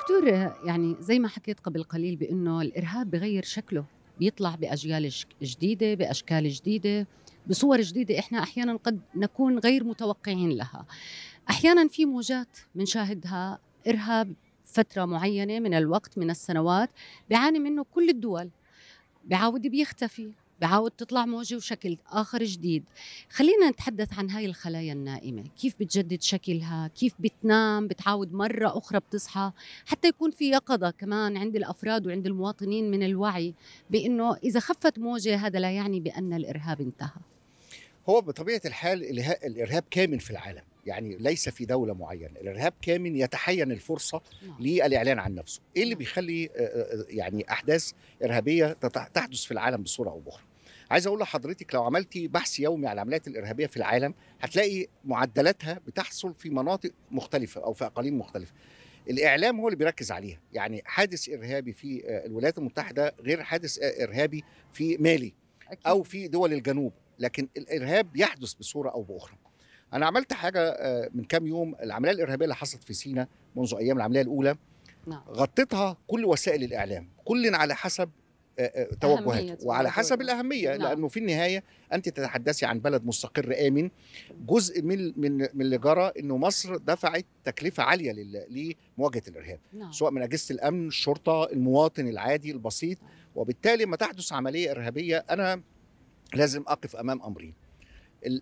دكتور يعني زي ما حكيت قبل قليل بانه الارهاب بغير شكله بيطلع باجيال جديده باشكال جديده بصور جديده احنا احيانا قد نكون غير متوقعين لها احيانا في موجات بنشاهدها ارهاب فتره معينه من الوقت من السنوات بيعاني منه كل الدول بيعاود بيختفي بعاود تطلع موجة وشكل آخر جديد خلينا نتحدث عن هاي الخلايا النائمة كيف بتجدد شكلها كيف بتنام بتعاود مرة أخرى بتصحى حتى يكون في يقظة كمان عند الأفراد وعند المواطنين من الوعي بأنه إذا خفت موجة هذا لا يعني بأن الإرهاب انتهى هو بطبيعة الحال الإرهاب كامن في العالم يعني ليس في دوله معينه الارهاب كامن يتحين الفرصه نعم. للاعلان عن نفسه ايه اللي نعم. بيخلي يعني احداث ارهابيه تحدث في العالم بصوره او باخرى عايز اقول لحضرتك لو عملتي بحث يومي على العمليات الارهابيه في العالم هتلاقي معدلاتها بتحصل في مناطق مختلفه او في اقاليم مختلفه الاعلام هو اللي بيركز عليها يعني حادث ارهابي في آه، الولايات المتحده غير حادث آه، ارهابي في مالي او في دول الجنوب لكن الارهاب يحدث بصوره او باخرى انا عملت حاجه آه، من كام يوم العمليه الارهابيه اللي حصلت في سينا منذ ايام العمليه الاولى نعم. غطيتها كل وسائل الاعلام كل على حسب آه، آه، آه، توجهات وعلى حسب الاهميه نعم. لانه في النهايه انت تتحدثي عن بلد مستقر امن جزء من من من اللي جرى انه مصر دفعت تكلفه عاليه لمواجهه الارهاب نعم. سواء من اجهزه الامن الشرطه المواطن العادي البسيط وبالتالي ما تحدث عمليه ارهابيه انا لازم اقف امام امرين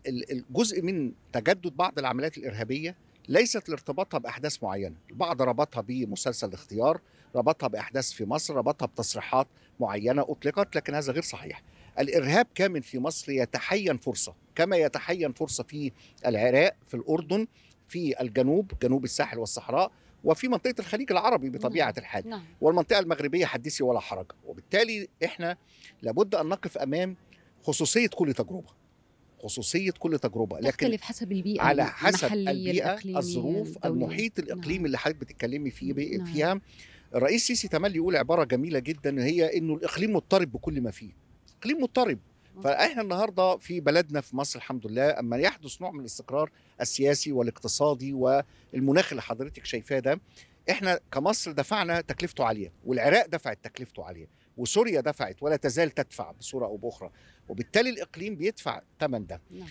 الجزء من تجدد بعض العمليات الارهابيه ليست لارتباطها باحداث معينه، البعض ربطها بمسلسل اختيار، ربطها باحداث في مصر، ربطها بتصريحات معينه اطلقت لكن هذا غير صحيح. الارهاب كامن في مصر يتحين فرصه كما يتحين فرصه في العراق، في الاردن، في الجنوب، جنوب الساحل والصحراء، وفي منطقه الخليج العربي بطبيعه نعم، الحال نعم. والمنطقه المغربيه حدثي ولا حرج وبالتالي احنا لابد ان نقف امام خصوصيه كل تجربه خصوصيه كل تجربه لكن تختلف حسب البيئه على حسب البيئه الظروف المحيط الاقليمي نعم. اللي حضرتك بتتكلمي فيه نعم. فيها الرئيس سيسي تملي يقول عباره جميله جدا هي انه الاقليم مضطرب بكل ما فيه اقليم مضطرب فاحنا النهارده في بلدنا في مصر الحمد لله اما يحدث نوع من الاستقرار السياسي والاقتصادي والمناخ اللي حضرتك شايفاه ده احنا كمصر دفعنا تكلفته عاليه والعراق دفعت تكلفته عاليه وسوريا دفعت ولا تزال تدفع بصوره او باخرى وبالتالي الاقليم بيدفع ثمن ده نعم.